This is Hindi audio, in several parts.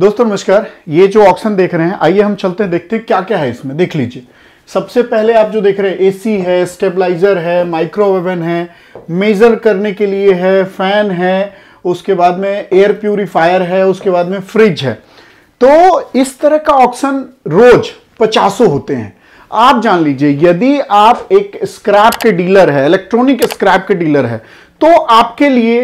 दोस्तों नमस्कार ये जो ऑप्शन देख रहे हैं आइए हम चलते हैं देखते हैं क्या क्या है इसमें देख लीजिए सबसे पहले आप जो देख रहे हैं एसी है स्टेबलाइजर है माइक्रोवेवन है मेजर करने के लिए है फैन है उसके बाद में एयर प्यूरिफायर है उसके बाद में फ्रिज है तो इस तरह का ऑप्शन रोज पचासो होते हैं आप जान लीजिए यदि आप एक स्क्रैप के डीलर है इलेक्ट्रॉनिक स्क्रैप के डीलर है तो आपके लिए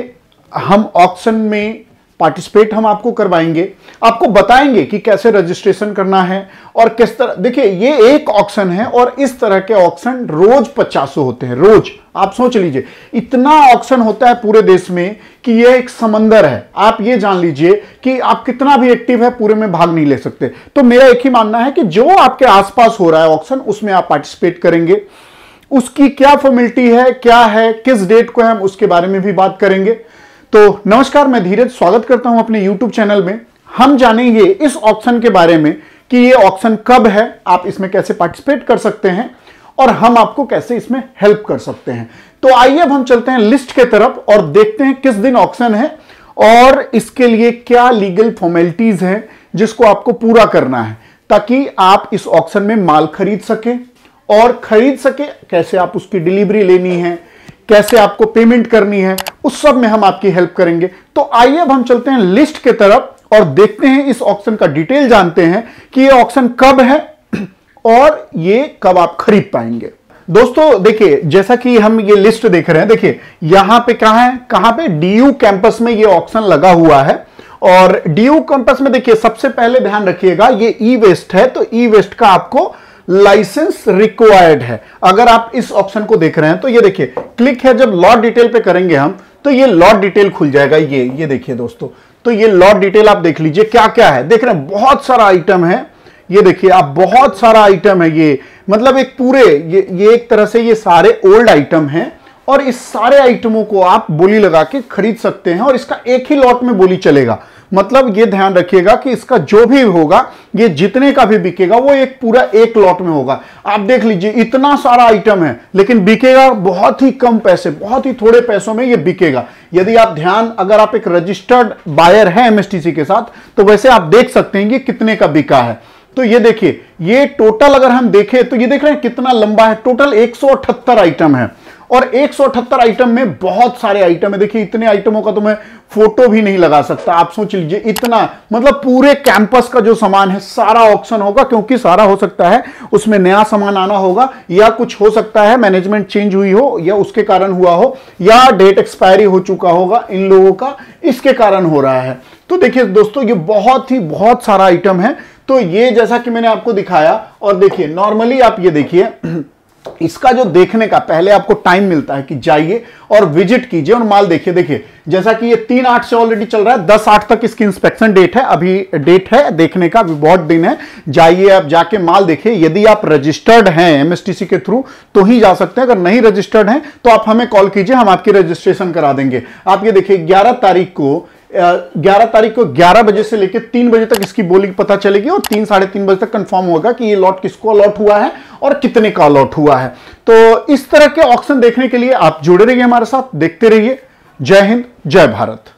हम ऑप्शन में पार्टिसिपेट हम आपको करवाएंगे आपको बताएंगे कि कैसे रजिस्ट्रेशन करना है और किस तरह देखिए ये एक ऑक्शन है और इस तरह के ऑक्शन रोज पचासो होते हैं रोज आप सोच लीजिए इतना ऑक्शन होता है पूरे देश में कि ये एक समंदर है आप ये जान लीजिए कि आप कितना भी एक्टिव है पूरे में भाग नहीं ले सकते तो मेरा एक ही मानना है कि जो आपके आसपास हो रहा है ऑक्शन उसमें आप पार्टिसिपेट करेंगे उसकी क्या फॉर्मिलिटी है क्या है किस डेट को है हम उसके बारे में भी बात करेंगे तो नमस्कार मैं धीरज स्वागत करता हूं अपने YouTube चैनल में हम जानेंगे इस ऑप्शन के बारे में कि ये ऑप्शन कब है आप इसमें कैसे पार्टिसिपेट कर सकते हैं और हम आपको कैसे इसमें हेल्प कर सकते हैं तो आइए अब हम चलते हैं लिस्ट के तरफ और देखते हैं किस दिन ऑप्शन है और इसके लिए क्या लीगल फॉर्मेलिटीज हैं जिसको आपको पूरा करना है ताकि आप इस ऑप्शन में माल खरीद सके और खरीद सके कैसे आप उसकी डिलीवरी लेनी है कैसे आपको पेमेंट करनी है उस सब में हम आपकी हेल्प करेंगे तो आइए अब हम चलते हैं लिस्ट के तरफ और देखते हैं इस ऑप्शन का डिटेल जानते हैं कि ये ऑप्शन कब है और ये कब आप खरीद पाएंगे दोस्तों देखिए जैसा कि हम ये लिस्ट देख रहे हैं देखिए यहां पे कहा है कहां पे डीयू कैंपस में ये ऑप्शन लगा हुआ है और डीयू कैंपस में देखिए सबसे पहले ध्यान रखिएगा ये ई वेस्ट है तो ई वेस्ट का आपको लाइसेंस रिक्वायर्ड है अगर आप इस ऑप्शन को देख रहे हैं तो ये देखिए क्लिक है जब लॉ डिटेल पे करेंगे हम तो ये लॉट डिटेल खुल जाएगा ये ये देखिए दोस्तों तो ये लॉट डिटेल आप देख लीजिए क्या क्या है देख रहे हैं बहुत सारा आइटम है ये देखिए आप बहुत सारा आइटम है ये मतलब एक पूरे ये ये एक तरह से ये सारे ओल्ड आइटम हैं और इस सारे आइटमों को आप बोली लगा के खरीद सकते हैं और इसका एक ही लॉट में बोली चलेगा मतलब ये ध्यान रखिएगा कि इसका जो भी होगा ये जितने का भी बिकेगा वो एक पूरा एक लॉट में होगा आप देख लीजिए इतना सारा आइटम है लेकिन बिकेगा बहुत ही कम पैसे बहुत ही थोड़े पैसों में ये बिकेगा यदि आप ध्यान अगर आप एक रजिस्टर्ड बायर है एमएसटीसी के साथ तो वैसे आप देख सकते हैं कि कितने का बिका है तो ये देखिए ये टोटल अगर हम देखें तो ये देख रहे हैं कितना लंबा है टोटल एक आइटम है और एक आइटम में बहुत सारे आइटम है देखिए इतने आइटमों का तो मैं फोटो भी नहीं लगा सकता आप सोच लीजिए इतना मतलब पूरे कैंपस का जो सामान है सारा ऑप्शन होगा क्योंकि सारा हो सकता है उसमें नया सामान आना होगा या कुछ हो सकता है मैनेजमेंट चेंज हुई हो या उसके कारण हुआ हो या डेट एक्सपायरी हो चुका होगा इन लोगों का इसके कारण हो रहा है तो देखिए दोस्तों ये बहुत ही बहुत सारा आइटम है तो ये जैसा कि मैंने आपको दिखाया और देखिए नॉर्मली आप ये देखिए इसका जो देखने का पहले आपको टाइम मिलता है कि जाइए और विजिट कीजिए और माल देखिए देखिए जैसा कि ये तीन आठ से ऑलरेडी चल रहा है दस आठ तक इसकी इंस्पेक्शन डेट है अभी डेट है देखने का अभी बहुत दिन है जाइए आप जाके माल देखिए यदि आप रजिस्टर्ड हैं एमएसटीसी के थ्रू तो ही जा सकते हैं अगर नहीं रजिस्टर्ड हैं तो आप हमें कॉल कीजिए हम आपकी रजिस्ट्रेशन करा देंगे आप ये देखिए ग्यारह तारीख को 11 तारीख को 11 बजे से लेकर 3 बजे तक इसकी बोली पता चलेगी और तीन साढ़े तीन बजे तक कंफर्म होगा कि ये लॉट किसको अलॉट हुआ है और कितने का अलॉट हुआ है तो इस तरह के ऑप्शन देखने के लिए आप जुड़े रहिए हमारे साथ देखते रहिए जय हिंद जय भारत